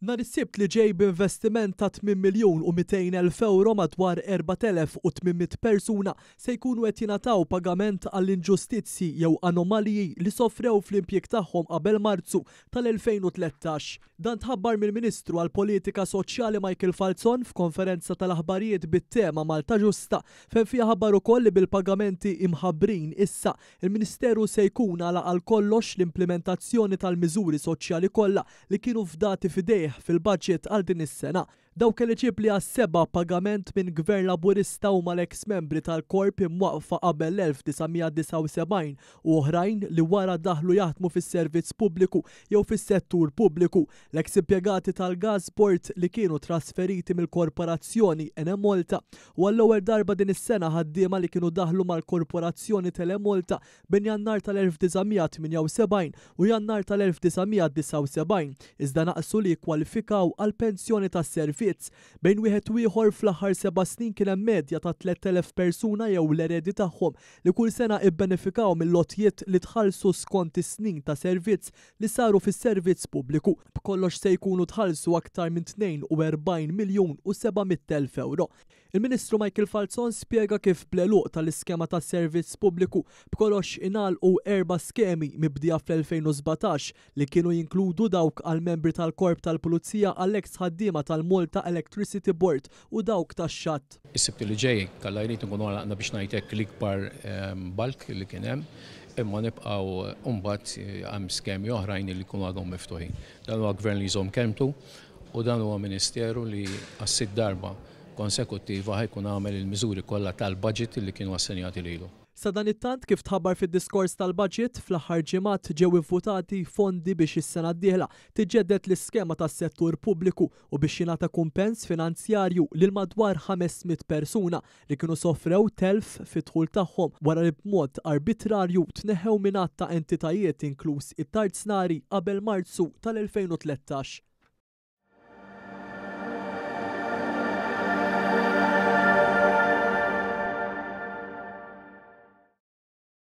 Nar is-sibt li ġej b'investiment ta' 8 miljun u 200 elf euro madwar 4800 persuna se jkunu qed jingħataw pagament għall inġustizzi jew anomaliji li sofrew fl-impjeg tagħhom qabel Marzu tal-2013. Dan tħabbar mill-Ministru għal Politika Soċjali Michael Falzon f'konferenza tal-aħbarijiet bit-tema Malta Ġusta fejn fiha ħabbar ukoll li bil-pagamenti imħabbrin issa il-Ministeru se jkun għal kollox l-implementazzjoni tal-miżuri soċjali kollha li kienu fdati fidej fil-budget għal din is-sena Daw kelli ċib li għas-seba pagament minn gvern laburista u mal-eks membri tal-korp imwaqfa qabel l-1979 u oħrajn li wara daħlu jaħdmu fis-servizz pubbliku jew fis-settur pubbliku. L-eks impjegati tal-Gazport li kienu trasferiti mill-korporazzjoni Enemolta u għall-ewwel darba din is-sena ħaddiema li kienu daħlu mal-korporazzjoni Telemolta bin jannar tal-1978 u jannar tal-1979 iżda naqsu li kwalifikaw għal pensjoni tas-servizz ħiliet bejn wieħed u ieħor fl-aħħar seba' snin kien hemm medja ta' 3000 persuna jew l-eredi tagħhom li kull sena ibbenefikaw mill-lotjiet li tħallsu skont is-snin ta' servizz li saru fis-servizz pubbliku. B'kollox se jkunu tħallsu aktar minn 42 miljun u 700,000 euro. Il-Ministru Michael Falzon spiega kif bleluq tal-iskema ta' servizz pubbliku b'kollox u erba skemi mibdija fl-2017 li kienu jinkludu dawk għal membri tal-korp tal-pulizija għal-ex ħaddima tal-mol ta' Electricity Board u dawk ta' xat. is sebti li ġej, kalla jrid nkunu għalaqna biex najtek l-ikbar ehm, balk li kienem, imma nibqaw umbat eh, għam skemi oħrajn li kunu għadhom miftuħi. Dan huwa gvern li jżom kemtu u dan huwa ministeru li għassid darba konsekutiva ħajkun għamel il mizuri kollha tal-budget li kienu assenjati lilu. Sadan it-tant kif tħabbar fid-diskors tal-budget fl-aħħar ġimgħat ġew votati fondi biex is-sena d dihla tiġġedded l-iskema tas-settur pubbliku u biex jingħata kumpens finanzjarju lil madwar 500 persuna li kienu sofrew telf fit-dħul tagħhom wara li b'mod arbitrarju tneħew mingħadd ta' entitajiet inkluż it tard snari qabel Marzu tal-2013.